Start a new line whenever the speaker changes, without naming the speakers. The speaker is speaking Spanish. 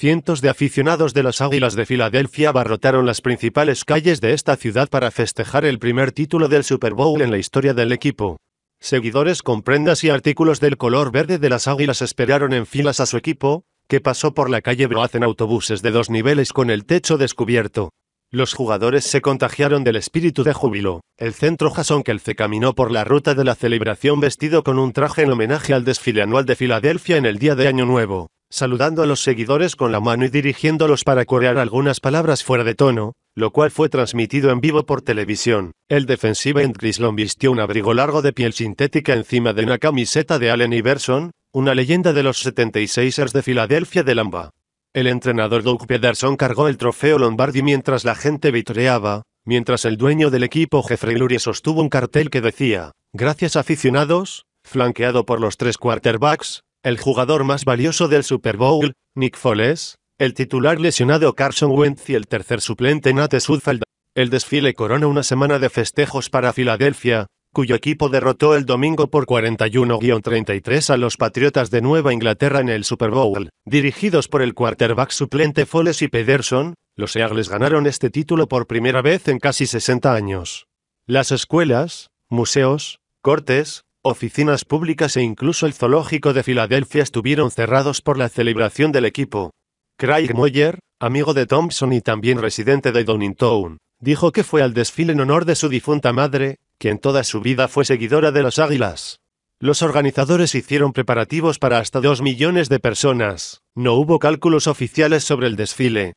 Cientos de aficionados de las Águilas de Filadelfia abarrotaron las principales calles de esta ciudad para festejar el primer título del Super Bowl en la historia del equipo. Seguidores con prendas y artículos del color verde de las Águilas esperaron en filas a su equipo, que pasó por la calle Broaz en autobuses de dos niveles con el techo descubierto. Los jugadores se contagiaron del espíritu de júbilo. El centro Jason Kelce caminó por la ruta de la celebración vestido con un traje en homenaje al desfile anual de Filadelfia en el día de Año Nuevo saludando a los seguidores con la mano y dirigiéndolos para corear algunas palabras fuera de tono, lo cual fue transmitido en vivo por televisión. El defensivo end Grislon vistió un abrigo largo de piel sintética encima de una camiseta de Allen Iverson, una leyenda de los 76ers de Filadelfia de Lamba. El entrenador Doug Pederson cargó el trofeo Lombardi mientras la gente vitoreaba, mientras el dueño del equipo Jeffrey Lurie sostuvo un cartel que decía, Gracias aficionados, flanqueado por los tres quarterbacks, el jugador más valioso del Super Bowl, Nick Foles, el titular lesionado Carson Wentz y el tercer suplente Nate Sudfeld. El desfile corona una semana de festejos para Filadelfia, cuyo equipo derrotó el domingo por 41-33 a los Patriotas de Nueva Inglaterra en el Super Bowl. Dirigidos por el quarterback suplente Foles y Pederson, los Eagles ganaron este título por primera vez en casi 60 años. Las escuelas, museos, cortes, oficinas públicas e incluso el zoológico de Filadelfia estuvieron cerrados por la celebración del equipo. Craig Moyer, amigo de Thompson y también residente de Downingtown, dijo que fue al desfile en honor de su difunta madre, quien toda su vida fue seguidora de los Águilas. Los organizadores hicieron preparativos para hasta dos millones de personas. No hubo cálculos oficiales sobre el desfile,